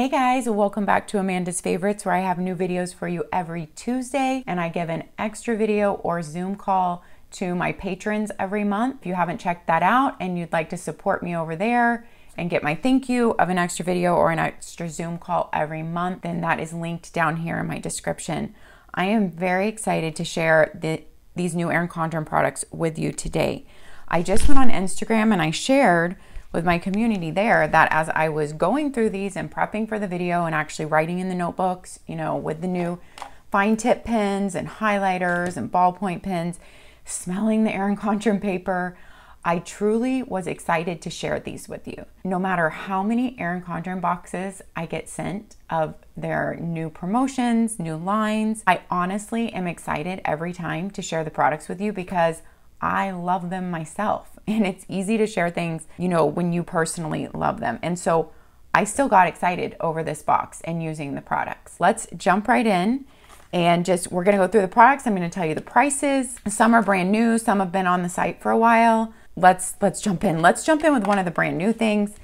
Hey guys, welcome back to Amanda's Favorites where I have new videos for you every Tuesday and I give an extra video or Zoom call to my patrons every month. If you haven't checked that out and you'd like to support me over there, and get my thank you of an extra video or an extra Zoom call every month, then that is linked down here in my description. I am very excited to share the, these new Erin Condren products with you today. I just went on Instagram and I shared with my community there that as I was going through these and prepping for the video and actually writing in the notebooks, you know, with the new fine tip pens and highlighters and ballpoint pens, smelling the Erin Condren paper, I truly was excited to share these with you. No matter how many Erin Condren boxes I get sent of their new promotions, new lines, I honestly am excited every time to share the products with you because I love them myself and it's easy to share things, you know, when you personally love them. And so I still got excited over this box and using the products. Let's jump right in and just we're going to go through the products. I'm going to tell you the prices. Some are brand new, some have been on the site for a while. Let's let's jump in. Let's jump in with one of the brand new things.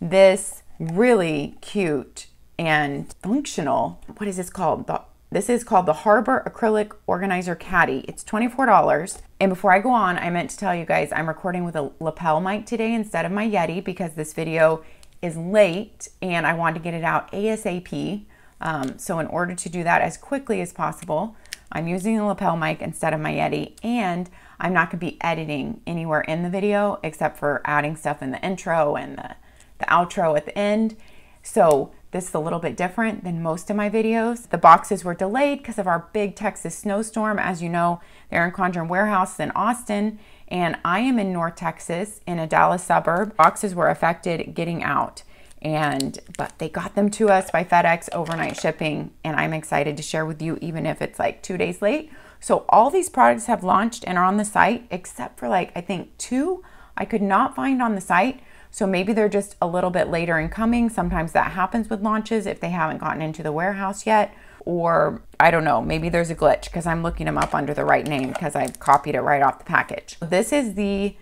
This really cute and functional. What is this called? The, this is called the Harbor Acrylic Organizer Caddy. It's $24. And before I go on, I meant to tell you guys I'm recording with a lapel mic today instead of my Yeti because this video is late and I want to get it out ASAP. Um, so in order to do that as quickly as possible, I'm using a lapel mic instead of my Yeti and I'm not gonna be editing anywhere in the video except for adding stuff in the intro and the, the outro at the end. So this is a little bit different than most of my videos. The boxes were delayed because of our big Texas snowstorm. As you know, they're in Condren Warehouse in Austin, and I am in North Texas in a Dallas suburb. Boxes were affected getting out and but they got them to us by FedEx overnight shipping and I'm excited to share with you even if it's like 2 days late. So all these products have launched and are on the site except for like I think two I could not find on the site. So maybe they're just a little bit later in coming. Sometimes that happens with launches if they haven't gotten into the warehouse yet. Or I don't know, maybe there's a glitch because I'm looking them up under the right name because I've copied it right off the package. This is the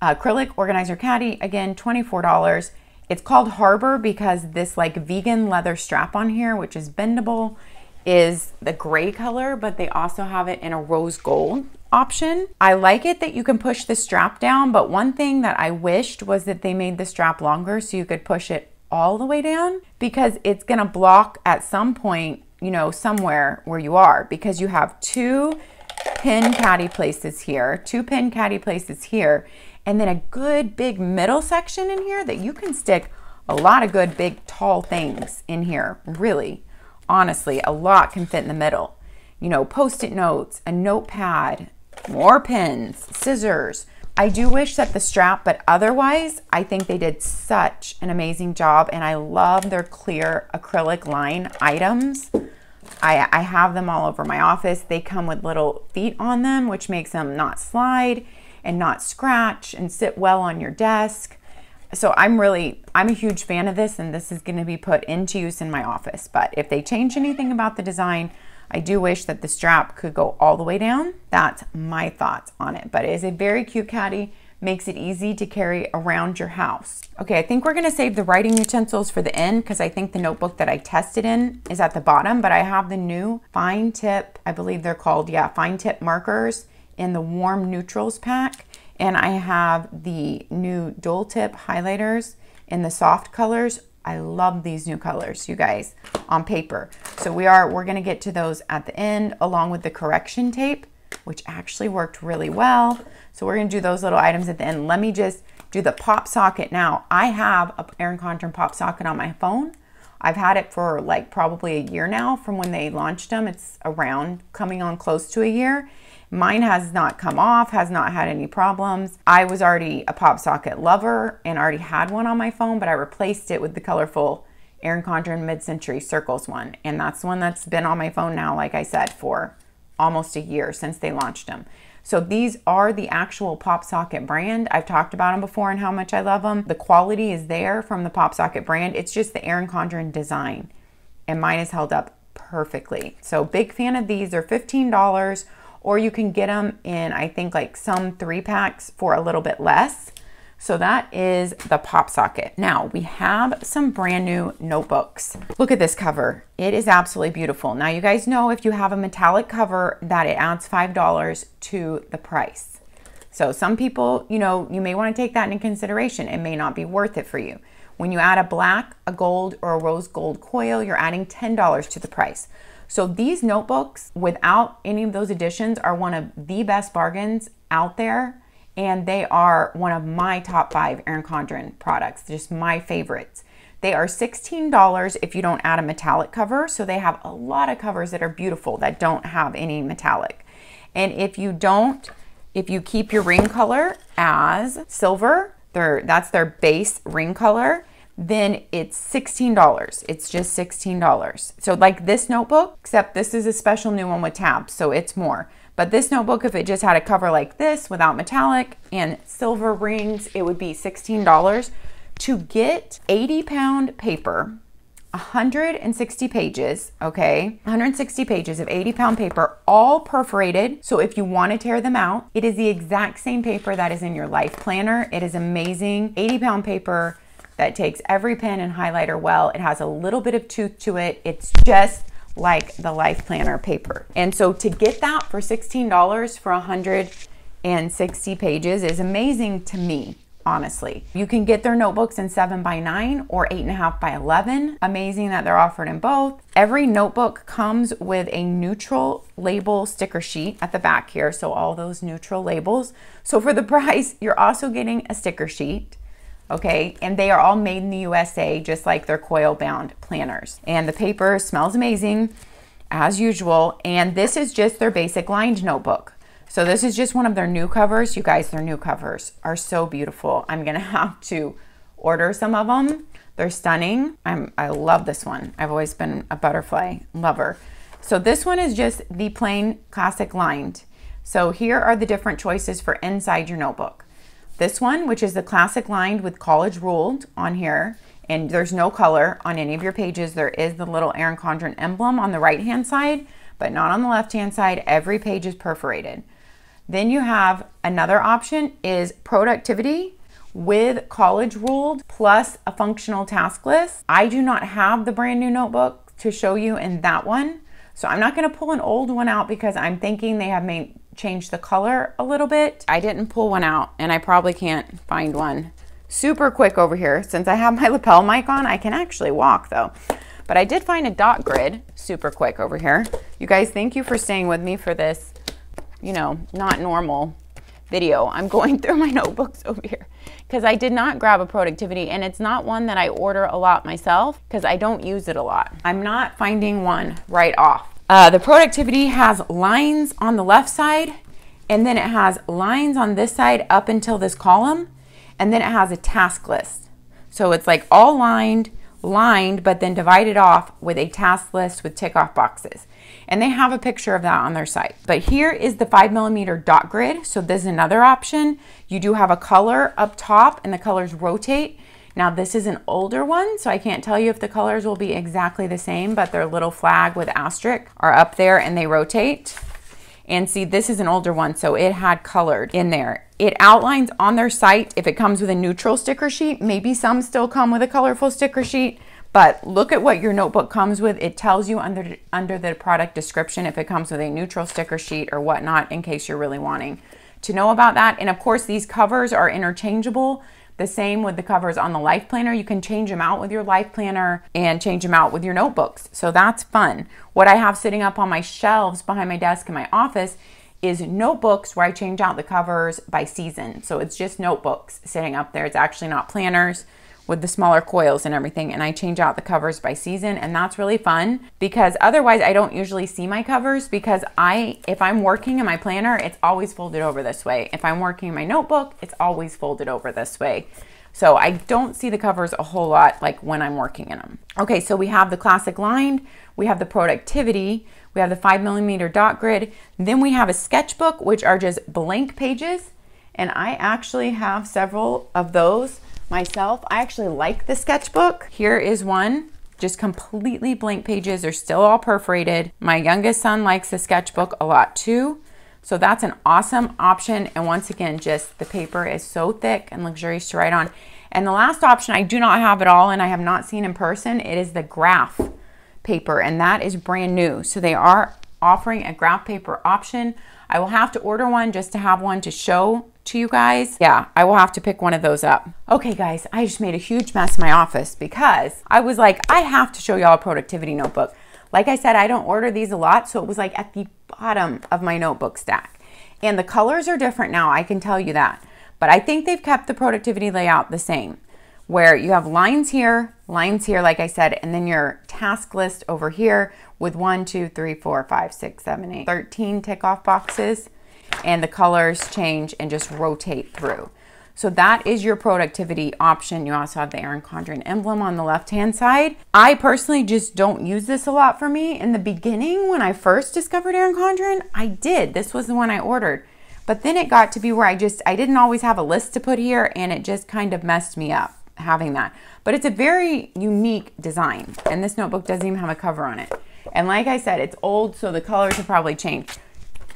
uh, acrylic organizer caddy, again, $24. It's called Harbor because this like vegan leather strap on here, which is bendable, is the gray color, but they also have it in a rose gold option. I like it that you can push the strap down, but one thing that I wished was that they made the strap longer so you could push it all the way down because it's gonna block at some point, you know, somewhere where you are because you have two pin caddy places here, two pin caddy places here, and then a good big middle section in here that you can stick a lot of good big tall things in here, really honestly, a lot can fit in the middle. You know, post it notes, a notepad, more pins, scissors. I do wish that the strap, but otherwise, I think they did such an amazing job and I love their clear acrylic line items. I, I have them all over my office. They come with little feet on them, which makes them not slide and not scratch and sit well on your desk so I'm really, I'm a huge fan of this and this is gonna be put into use in my office. But if they change anything about the design, I do wish that the strap could go all the way down. That's my thoughts on it. But it is a very cute caddy, makes it easy to carry around your house. Okay, I think we're gonna save the writing utensils for the end because I think the notebook that I tested in is at the bottom, but I have the new fine tip, I believe they're called, yeah, fine tip markers in the warm neutrals pack. And I have the new dual tip highlighters in the soft colors. I love these new colors, you guys, on paper. So we are, we're gonna get to those at the end along with the correction tape, which actually worked really well. So we're gonna do those little items at the end. Let me just do the pop socket now. I have a Erin Condren pop socket on my phone. I've had it for like probably a year now from when they launched them. It's around coming on close to a year. Mine has not come off, has not had any problems. I was already a pop socket lover and already had one on my phone, but I replaced it with the colorful Erin Condren Mid-Century Circles one. And that's the one that's been on my phone now, like I said, for almost a year since they launched them. So these are the actual Pop Socket brand. I've talked about them before and how much I love them. The quality is there from the Pop Socket brand. It's just the Erin Condren design. And mine is held up perfectly. So big fan of these. They're $15 or you can get them in, I think, like some three packs for a little bit less. So that is the pop socket. Now we have some brand new notebooks. Look at this cover. It is absolutely beautiful. Now you guys know if you have a metallic cover that it adds $5 to the price. So some people, you know, you may want to take that into consideration. It may not be worth it for you. When you add a black, a gold, or a rose gold coil, you're adding $10 to the price. So these notebooks, without any of those additions, are one of the best bargains out there. And they are one of my top five Erin Condren products, just my favorites. They are $16 if you don't add a metallic cover. So they have a lot of covers that are beautiful that don't have any metallic. And if you don't, if you keep your ring color as silver, that's their base ring color, then it's $16. It's just $16. So like this notebook, except this is a special new one with tabs, so it's more. But this notebook, if it just had a cover like this without metallic and silver rings, it would be $16. To get 80 pound paper, 160 pages, okay? 160 pages of 80 pound paper, all perforated. So if you want to tear them out, it is the exact same paper that is in your life planner. It is amazing. 80 pound paper that takes every pen and highlighter well. It has a little bit of tooth to it. It's just like the Life Planner paper. And so to get that for $16 for 160 pages is amazing to me honestly. You can get their notebooks in 7 by 9 or 8.5 by 11. Amazing that they're offered in both. Every notebook comes with a neutral label sticker sheet at the back here, so all those neutral labels. So for the price, you're also getting a sticker sheet okay? And they are all made in the USA, just like their coil bound planners. And the paper smells amazing as usual. And this is just their basic lined notebook. So this is just one of their new covers. You guys, their new covers are so beautiful. I'm gonna have to order some of them. They're stunning. I'm, I love this one. I've always been a butterfly lover. So this one is just the plain classic lined. So here are the different choices for inside your notebook. This one, which is the classic lined with college ruled on here, and there's no color on any of your pages. There is the little Erin Condren emblem on the right hand side, but not on the left hand side. Every page is perforated. Then you have another option is productivity with college ruled plus a functional task list. I do not have the brand new notebook to show you in that one. So I'm not gonna pull an old one out because I'm thinking they have made change the color a little bit. I didn't pull one out and I probably can't find one super quick over here. Since I have my lapel mic on, I can actually walk though. But I did find a dot grid super quick over here. You guys, thank you for staying with me for this, you know, not normal video. I'm going through my notebooks over here because I did not grab a productivity and it's not one that I order a lot myself because I don't use it a lot. I'm not finding one right off. Uh, the productivity has lines on the left side, and then it has lines on this side up until this column, and then it has a task list. So it's like all lined, lined, but then divided off with a task list with tick off boxes. And they have a picture of that on their site. But here is the five millimeter dot grid. So this is another option. You do have a color up top and the colors rotate. Now this is an older one, so I can't tell you if the colors will be exactly the same, but their little flag with asterisk are up there and they rotate. And see, this is an older one, so it had colored in there. It outlines on their site if it comes with a neutral sticker sheet. Maybe some still come with a colorful sticker sheet, but look at what your notebook comes with. It tells you under, under the product description if it comes with a neutral sticker sheet or whatnot in case you're really wanting to know about that. And of course, these covers are interchangeable. The same with the covers on the life planner. You can change them out with your life planner and change them out with your notebooks. So that's fun. What I have sitting up on my shelves behind my desk in my office is notebooks where I change out the covers by season. So it's just notebooks sitting up there. It's actually not planners with the smaller coils and everything and I change out the covers by season and that's really fun because otherwise I don't usually see my covers because I if I'm working in my planner it's always folded over this way if I'm working in my notebook it's always folded over this way so I don't see the covers a whole lot like when I'm working in them okay so we have the classic lined we have the productivity we have the five millimeter dot grid then we have a sketchbook which are just blank pages and I actually have several of those myself. I actually like the sketchbook. Here is one just completely blank pages. They're still all perforated. My youngest son likes the sketchbook a lot too. So that's an awesome option. And once again, just the paper is so thick and luxurious to write on. And the last option, I do not have at all and I have not seen in person, it is the graph paper and that is brand new. So they are offering a graph paper option. I will have to order one just to have one to show to you guys, yeah, I will have to pick one of those up. Okay guys, I just made a huge mess in my office because I was like, I have to show y'all a productivity notebook. Like I said, I don't order these a lot, so it was like at the bottom of my notebook stack. And the colors are different now, I can tell you that. But I think they've kept the productivity layout the same, where you have lines here, lines here, like I said, and then your task list over here with one, two, three, four, five, six, seven, eight, 13 tick off boxes and the colors change and just rotate through. So that is your productivity option. You also have the Erin Condren emblem on the left-hand side. I personally just don't use this a lot for me. In the beginning, when I first discovered Erin Condren, I did. This was the one I ordered. But then it got to be where I just, I didn't always have a list to put here and it just kind of messed me up having that. But it's a very unique design and this notebook doesn't even have a cover on it. And like I said, it's old, so the colors have probably changed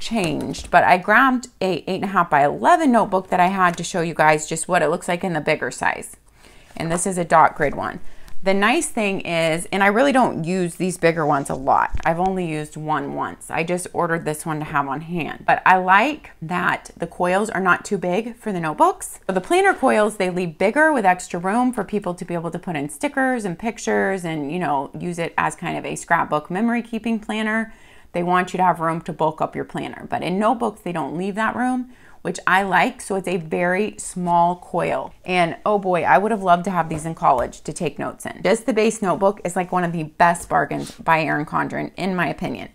changed, but I grabbed a eight and a half by 11 notebook that I had to show you guys just what it looks like in the bigger size. And this is a dot grid one. The nice thing is, and I really don't use these bigger ones a lot. I've only used one once. I just ordered this one to have on hand. But I like that the coils are not too big for the notebooks. the planner coils, they leave bigger with extra room for people to be able to put in stickers and pictures and, you know, use it as kind of a scrapbook memory keeping planner. They want you to have room to bulk up your planner. But in notebooks, they don't leave that room, which I like. So it's a very small coil. And oh boy, I would have loved to have these in college to take notes in. Just the base notebook is like one of the best bargains by Erin Condren, in my opinion.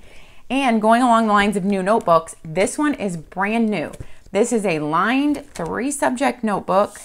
And going along the lines of new notebooks, this one is brand new. This is a lined three subject notebook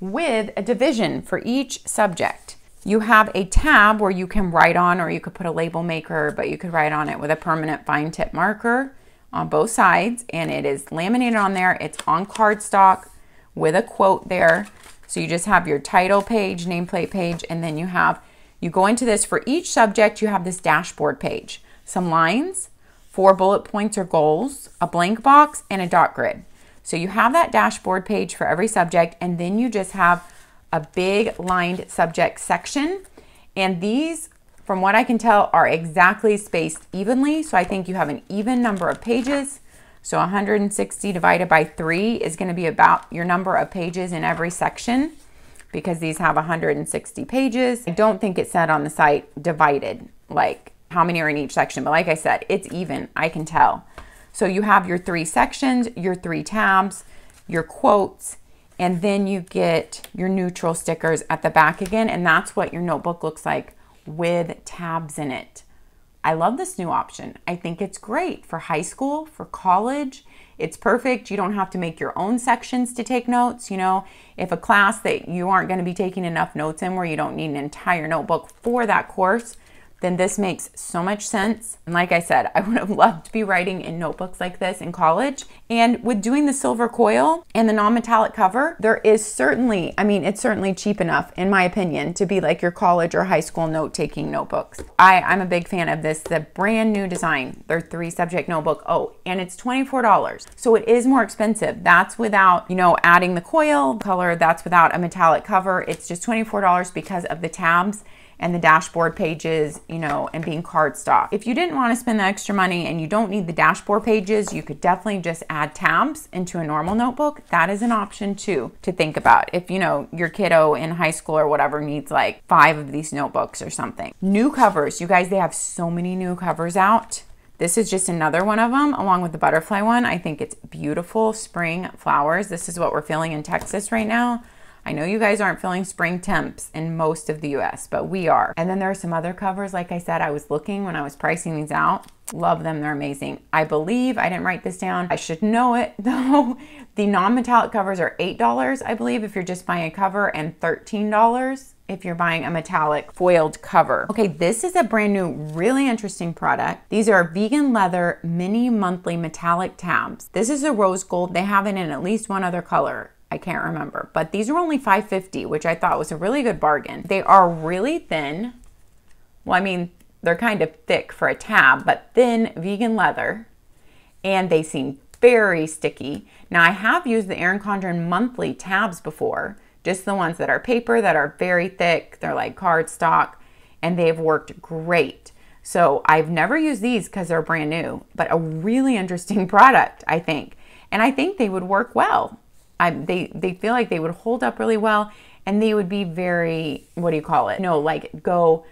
with a division for each subject you have a tab where you can write on or you could put a label maker, but you could write on it with a permanent fine tip marker on both sides and it is laminated on there. It's on cardstock with a quote there. So you just have your title page, nameplate page, and then you have, you go into this for each subject, you have this dashboard page, some lines, four bullet points or goals, a blank box, and a dot grid. So you have that dashboard page for every subject, and then you just have a big lined subject section. And these, from what I can tell, are exactly spaced evenly. So I think you have an even number of pages. So 160 divided by 3 is going to be about your number of pages in every section because these have 160 pages. I don't think it said on the site divided, like how many are in each section. But like I said, it's even, I can tell. So you have your three sections, your three tabs, your quotes, and then you get your neutral stickers at the back again, and that's what your notebook looks like with tabs in it. I love this new option. I think it's great for high school, for college. It's perfect. You don't have to make your own sections to take notes. You know, if a class that you aren't going to be taking enough notes in where you don't need an entire notebook for that course, then this makes so much sense. And like I said, I would have loved to be writing in notebooks like this in college. And with doing the silver coil and the non-metallic cover, there is certainly, I mean, it's certainly cheap enough, in my opinion, to be like your college or high school note-taking notebooks. I, I'm a big fan of this, the brand new design, their three subject notebook. Oh, and it's $24. So it is more expensive. That's without, you know, adding the coil color. That's without a metallic cover. It's just $24 because of the tabs and the dashboard pages, you know, and being cardstock. If you didn't want to spend the extra money and you don't need the dashboard pages, you could definitely just add tabs into a normal notebook. That is an option too to think about. If you know your kiddo in high school or whatever needs like five of these notebooks or something. New covers, you guys, they have so many new covers out. This is just another one of them along with the butterfly one. I think it's beautiful spring flowers. This is what we're feeling in Texas right now. I know you guys aren't feeling spring temps in most of the US, but we are. And then there are some other covers. Like I said, I was looking when I was pricing these out. Love them, they're amazing. I believe, I didn't write this down, I should know it though. The non-metallic covers are $8, I believe, if you're just buying a cover and $13 if you're buying a metallic foiled cover. Okay, this is a brand new, really interesting product. These are vegan leather mini monthly metallic tabs. This is a rose gold. They have it in at least one other color. I can't remember, but these are only 550, which I thought was a really good bargain. They are really thin. Well, I mean, they're kind of thick for a tab, but thin vegan leather, and they seem very sticky. Now, I have used the Erin Condren monthly tabs before, just the ones that are paper that are very thick. They're like cardstock, and they've worked great. So I've never used these because they're brand new, but a really interesting product, I think. And I think they would work well I, they they feel like they would hold up really well and they would be very what do you call it? No, like go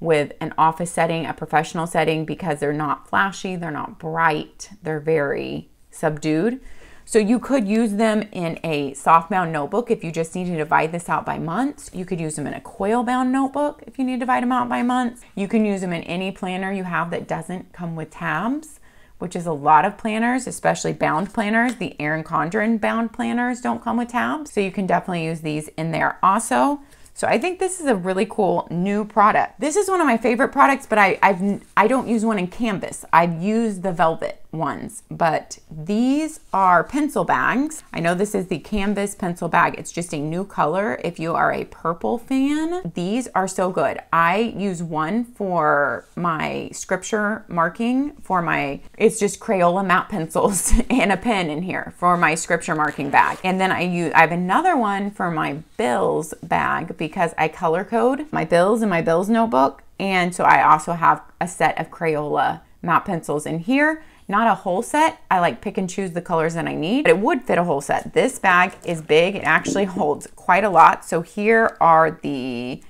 with an office setting, a professional setting because they're not flashy, they're not bright, they're very subdued. So you could use them in a soft bound notebook if you just need to divide this out by months. You could use them in a coil bound notebook if you need to divide them out by months. You can use them in any planner you have that doesn't come with tabs which is a lot of planners, especially bound planners. The Erin Condren bound planners don't come with tabs, so you can definitely use these in there also. So I think this is a really cool new product. This is one of my favorite products, but I I've, I do not use one in canvas. I've used the velvet ones, but these are pencil bags. I know this is the canvas pencil bag. It's just a new color. If you are a purple fan, these are so good. I use one for my scripture marking for my, it's just Crayola matte pencils and a pen in here for my scripture marking bag. And then I use, I have another one for my bills bag because I color code my bills in my bills notebook. And so I also have a set of Crayola matte pencils in here not a whole set. I like pick and choose the colors that I need, but it would fit a whole set. This bag is big. It actually holds quite a lot. So here are the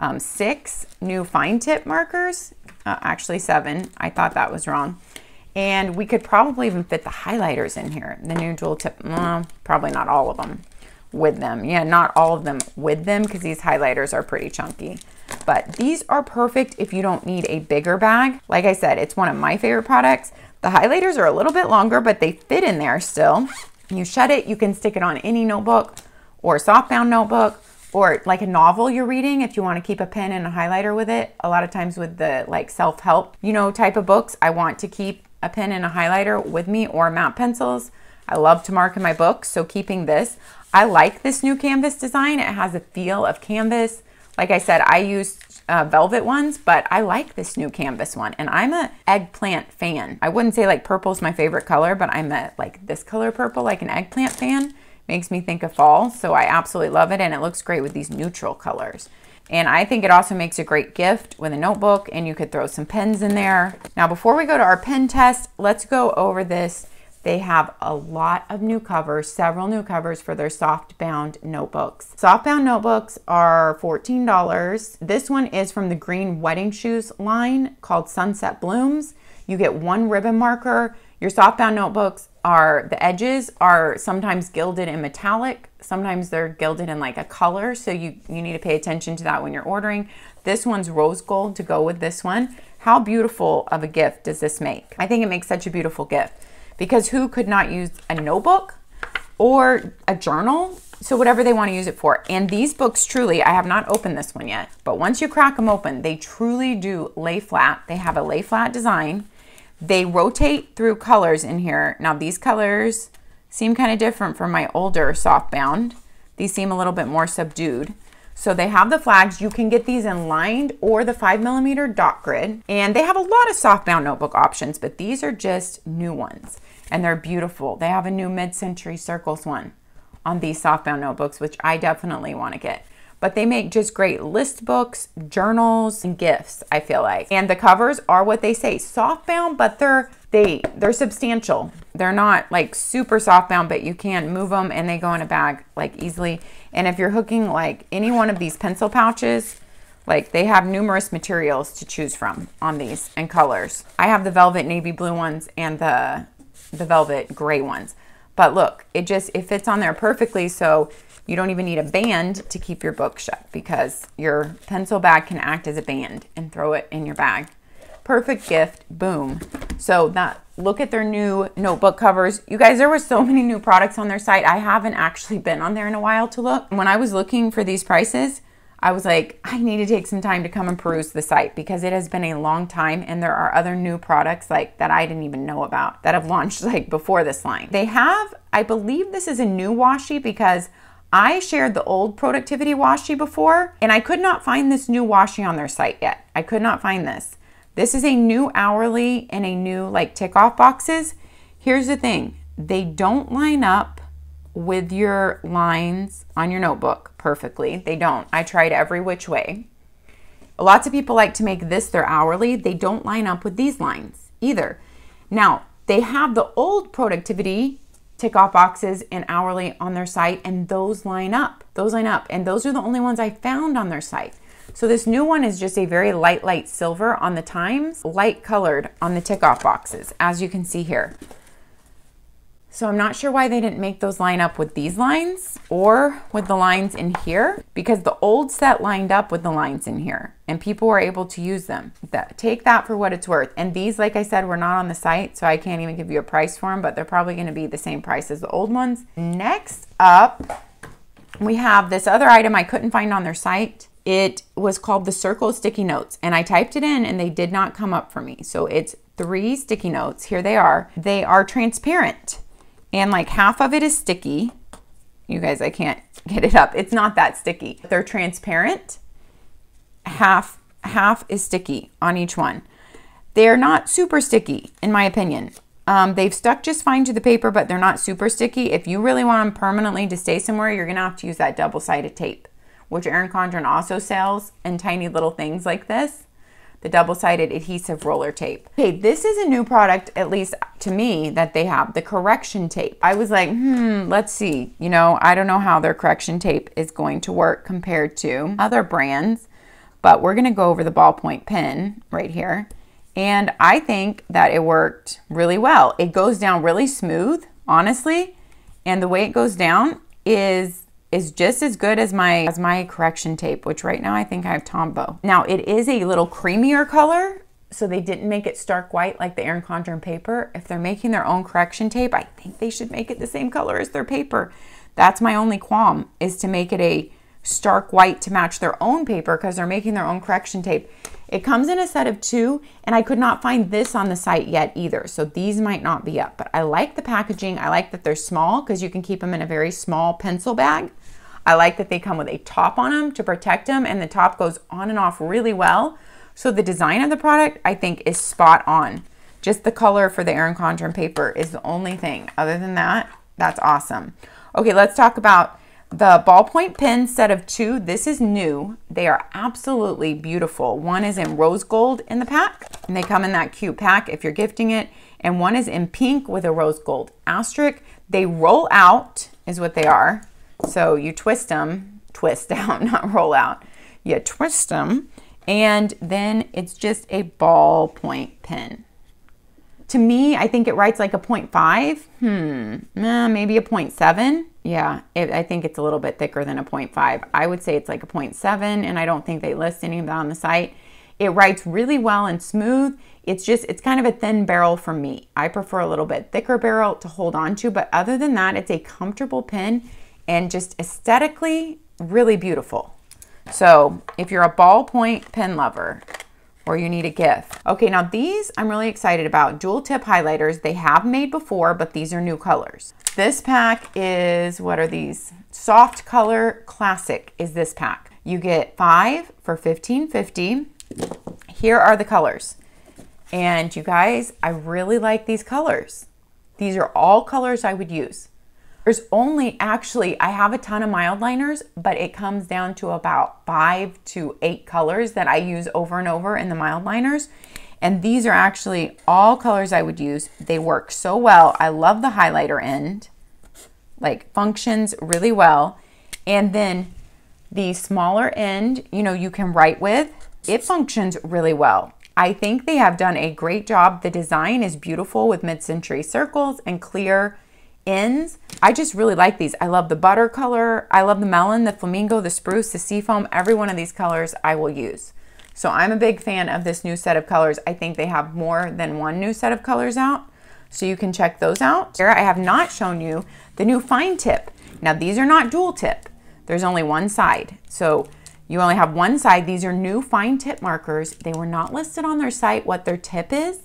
um, six new fine tip markers, uh, actually seven. I thought that was wrong. And we could probably even fit the highlighters in here. The new dual tip, well, probably not all of them with them. Yeah, not all of them with them because these highlighters are pretty chunky. But these are perfect if you don't need a bigger bag. Like I said, it's one of my favorite products. The highlighters are a little bit longer, but they fit in there still. You shut it, you can stick it on any notebook or softbound notebook or like a novel you're reading if you want to keep a pen and a highlighter with it. A lot of times with the like self-help, you know, type of books, I want to keep a pen and a highlighter with me or matte pencils. I love to mark in my books, so keeping this. I like this new canvas design. It has a feel of canvas. Like I said, I used uh, velvet ones, but I like this new canvas one. And I'm a eggplant fan. I wouldn't say like purple is my favorite color, but I'm a like this color purple, like an eggplant fan. Makes me think of fall. So I absolutely love it. And it looks great with these neutral colors. And I think it also makes a great gift with a notebook and you could throw some pens in there. Now, before we go to our pen test, let's go over this they have a lot of new covers, several new covers for their soft-bound notebooks. Soft-bound notebooks are $14. This one is from the Green Wedding Shoes line called Sunset Blooms. You get one ribbon marker. Your soft-bound notebooks are, the edges are sometimes gilded in metallic, sometimes they're gilded in like a color, so you, you need to pay attention to that when you're ordering. This one's rose gold to go with this one. How beautiful of a gift does this make? I think it makes such a beautiful gift because who could not use a notebook or a journal? So whatever they want to use it for. And these books truly, I have not opened this one yet, but once you crack them open, they truly do lay flat. They have a lay flat design. They rotate through colors in here. Now these colors seem kind of different from my older softbound. These seem a little bit more subdued. So they have the flags. You can get these in lined or the five millimeter dot grid. And they have a lot of softbound notebook options, but these are just new ones and they're beautiful. They have a new mid-century circles one on these softbound notebooks, which I definitely want to get. But they make just great list books, journals, and gifts, I feel like. And the covers are what they say, softbound, but they're they, they're substantial. They're not like super softbound, but you can move them and they go in a bag like easily. And if you're hooking like any one of these pencil pouches, like they have numerous materials to choose from on these and colors. I have the velvet navy blue ones and the, the velvet gray ones. But look, it just, it fits on there perfectly. So you don't even need a band to keep your book shut because your pencil bag can act as a band and throw it in your bag perfect gift, boom. So that look at their new notebook covers. You guys, there were so many new products on their site. I haven't actually been on there in a while to look. When I was looking for these prices, I was like, I need to take some time to come and peruse the site because it has been a long time and there are other new products like that I didn't even know about that have launched like before this line. They have, I believe this is a new washi because I shared the old productivity washi before and I could not find this new washi on their site yet. I could not find this. This is a new hourly and a new like tick off boxes. Here's the thing, they don't line up with your lines on your notebook perfectly. They don't. I tried every which way. Lots of people like to make this their hourly. They don't line up with these lines either. Now, they have the old productivity tick off boxes and hourly on their site, and those line up. Those line up. And those are the only ones I found on their site. So this new one is just a very light, light silver on the times, light colored on the tick off boxes, as you can see here. So I'm not sure why they didn't make those line up with these lines or with the lines in here because the old set lined up with the lines in here and people were able to use them. That, take that for what it's worth. And these, like I said, were not on the site, so I can't even give you a price for them, but they're probably gonna be the same price as the old ones. Next up, we have this other item I couldn't find on their site. It was called the Circle Sticky Notes, and I typed it in and they did not come up for me. So it's three sticky notes. Here they are. They are transparent, and like half of it is sticky. You guys, I can't get it up. It's not that sticky. They're transparent. Half half is sticky on each one. They're not super sticky, in my opinion. Um, they've stuck just fine to the paper, but they're not super sticky. If you really want them permanently to stay somewhere, you're gonna have to use that double-sided tape which Erin Condren also sells, and tiny little things like this, the double-sided adhesive roller tape. Okay, this is a new product, at least to me, that they have, the correction tape. I was like, hmm, let's see. You know, I don't know how their correction tape is going to work compared to other brands, but we're gonna go over the ballpoint pen right here. And I think that it worked really well. It goes down really smooth, honestly. And the way it goes down is is just as good as my as my correction tape, which right now I think I have Tombow. Now it is a little creamier color, so they didn't make it stark white like the Erin Condren paper. If they're making their own correction tape, I think they should make it the same color as their paper. That's my only qualm is to make it a stark white to match their own paper because they're making their own correction tape. It comes in a set of two, and I could not find this on the site yet either, so these might not be up. But I like the packaging. I like that they're small because you can keep them in a very small pencil bag. I like that they come with a top on them to protect them, and the top goes on and off really well. So the design of the product, I think, is spot on. Just the color for the Erin Condren paper is the only thing. Other than that, that's awesome. Okay, let's talk about the ballpoint pen set of two, this is new. They are absolutely beautiful. One is in rose gold in the pack, and they come in that cute pack if you're gifting it. And one is in pink with a rose gold asterisk. They roll out is what they are. So you twist them, twist out, not roll out. You twist them, and then it's just a ballpoint pen. To me, I think it writes like a 0.5, hmm, maybe a 0.7 yeah, it, I think it's a little bit thicker than a 0.5. I would say it's like a 0.7, and I don't think they list any of that on the site. It writes really well and smooth. It's just, it's kind of a thin barrel for me. I prefer a little bit thicker barrel to hold on to, but other than that, it's a comfortable pen and just aesthetically really beautiful. So if you're a ballpoint pen lover or you need a gift. Okay, now these I'm really excited about. Dual tip highlighters, they have made before, but these are new colors. This pack is, what are these? Soft Color Classic is this pack. You get five for fifteen fifty. Here are the colors. And you guys, I really like these colors. These are all colors I would use. There's only actually, I have a ton of mild liners, but it comes down to about five to eight colors that I use over and over in the mild liners. And these are actually all colors I would use. They work so well. I love the highlighter end, like functions really well. And then the smaller end, you know, you can write with, it functions really well. I think they have done a great job. The design is beautiful with mid-century circles and clear ends. I just really like these. I love the butter color. I love the melon, the flamingo, the spruce, the seafoam. Every one of these colors I will use. So I'm a big fan of this new set of colors. I think they have more than one new set of colors out. So you can check those out. Here I have not shown you the new fine tip. Now these are not dual tip. There's only one side. So you only have one side. These are new fine tip markers. They were not listed on their site what their tip is,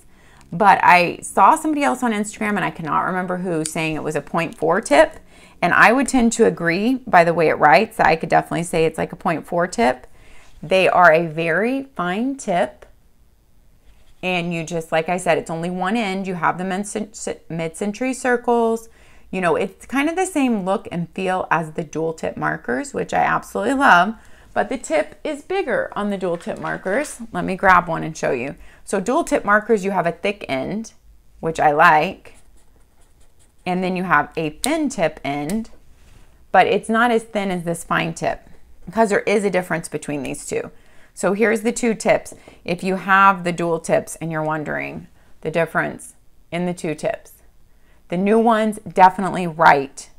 but I saw somebody else on Instagram and I cannot remember who saying it was a 0.4 tip. And I would tend to agree by the way it writes I could definitely say it's like a 0.4 tip. They are a very fine tip. And you just, like I said, it's only one end. You have the mid-century circles. You know, it's kind of the same look and feel as the dual tip markers, which I absolutely love. But the tip is bigger on the dual tip markers. Let me grab one and show you. So dual tip markers, you have a thick end, which I like. And then you have a thin tip end, but it's not as thin as this fine tip because there is a difference between these two. So here's the two tips. If you have the dual tips and you're wondering the difference in the two tips, the new ones definitely write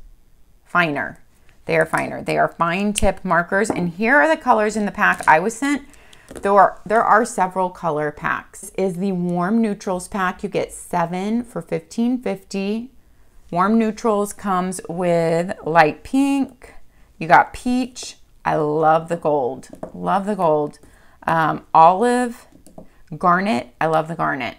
finer. They are finer. They are fine tip markers. And here are the colors in the pack I was sent. There are, there are several color packs. Is the warm neutrals pack. You get seven for 15.50. Warm neutrals comes with light pink. You got peach, I love the gold. Love the gold. Um, olive, garnet. I love the garnet.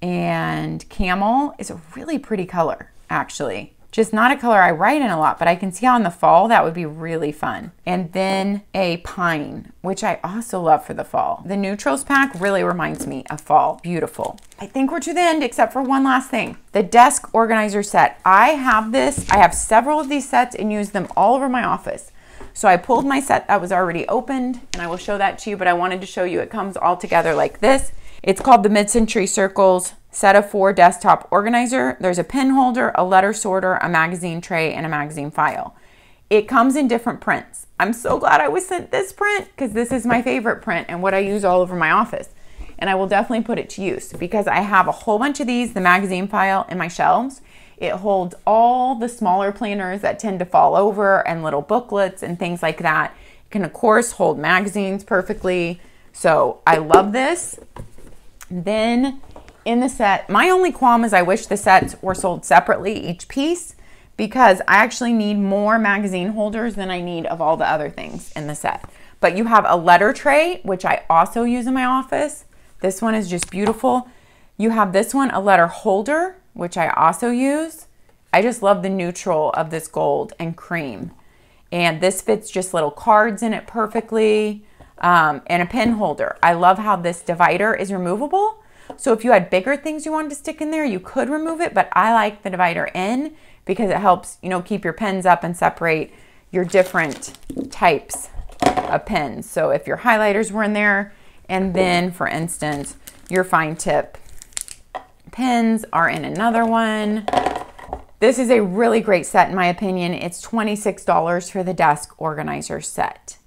And camel is a really pretty color, actually. Just not a color I write in a lot, but I can see how in the fall that would be really fun. And then a pine, which I also love for the fall. The neutrals pack really reminds me of fall. Beautiful. I think we're to the end except for one last thing. The desk organizer set. I have this. I have several of these sets and use them all over my office. So I pulled my set that was already opened and I will show that to you, but I wanted to show you it comes all together like this. It's called the Mid-Century Circles Set of Four Desktop Organizer. There's a pen holder, a letter sorter, a magazine tray, and a magazine file. It comes in different prints. I'm so glad I was sent this print because this is my favorite print and what I use all over my office. And I will definitely put it to use because I have a whole bunch of these, the magazine file in my shelves. It holds all the smaller planners that tend to fall over and little booklets and things like that. It can, of course, hold magazines perfectly. So I love this. Then in the set, my only qualm is I wish the sets were sold separately, each piece, because I actually need more magazine holders than I need of all the other things in the set. But you have a letter tray, which I also use in my office. This one is just beautiful. You have this one, a letter holder, which I also use. I just love the neutral of this gold and cream. And this fits just little cards in it perfectly um, and a pen holder. I love how this divider is removable. So if you had bigger things you wanted to stick in there, you could remove it, but I like the divider in because it helps, you know, keep your pens up and separate your different types of pens. So if your highlighters were in there, and then for instance, your fine tip pins are in another one. This is a really great set in my opinion. It's $26 for the desk organizer set.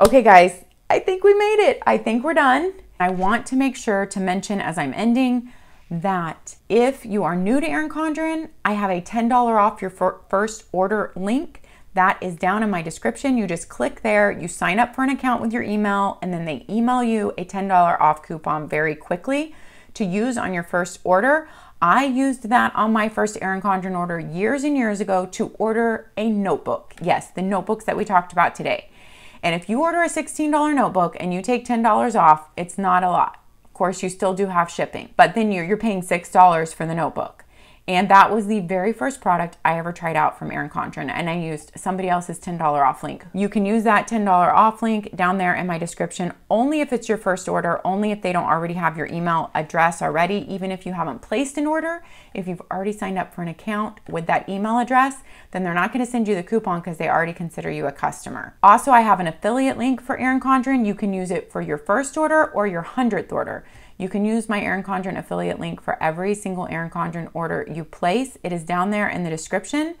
Okay guys, I think we made it. I think we're done. I want to make sure to mention as I'm ending that if you are new to Erin Condren, I have a $10 off your first order link. That is down in my description. You just click there, you sign up for an account with your email, and then they email you a $10 off coupon very quickly to use on your first order. I used that on my first Erin Condren order years and years ago to order a notebook. Yes, the notebooks that we talked about today. And if you order a $16 notebook and you take $10 off, it's not a lot. Of course, you still do have shipping, but then you're, you're paying $6 for the notebook. And that was the very first product I ever tried out from Erin Condren. And I used somebody else's $10 off link. You can use that $10 off link down there in my description only if it's your first order, only if they don't already have your email address already, even if you haven't placed an order. If you've already signed up for an account with that email address, then they're not going to send you the coupon because they already consider you a customer. Also, I have an affiliate link for Erin Condren. You can use it for your first order or your hundredth order. You can use my Erin Condren affiliate link for every single Erin Condren order you place. It is down there in the description.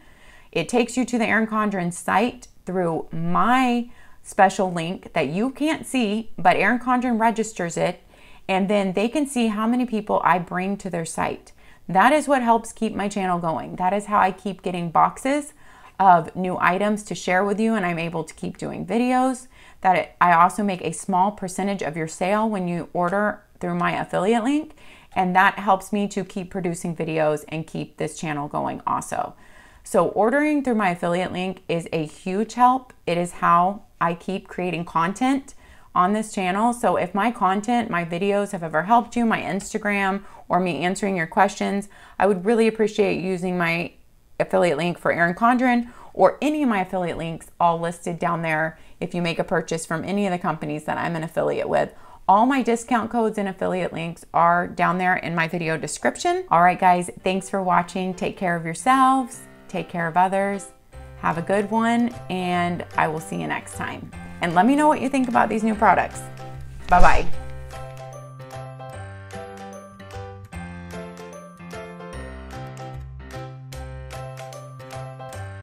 It takes you to the Erin Condren site through my special link that you can't see, but Erin Condren registers it, and then they can see how many people I bring to their site. That is what helps keep my channel going. That is how I keep getting boxes of new items to share with you and I'm able to keep doing videos. That it, I also make a small percentage of your sale when you order through my affiliate link and that helps me to keep producing videos and keep this channel going also. So ordering through my affiliate link is a huge help. It is how I keep creating content on this channel. So if my content, my videos have ever helped you, my Instagram or me answering your questions, I would really appreciate using my affiliate link for Erin Condren or any of my affiliate links, all listed down there if you make a purchase from any of the companies that I'm an affiliate with. All my discount codes and affiliate links are down there in my video description. All right, guys, thanks for watching. Take care of yourselves, take care of others. Have a good one, and I will see you next time. And let me know what you think about these new products. Bye bye.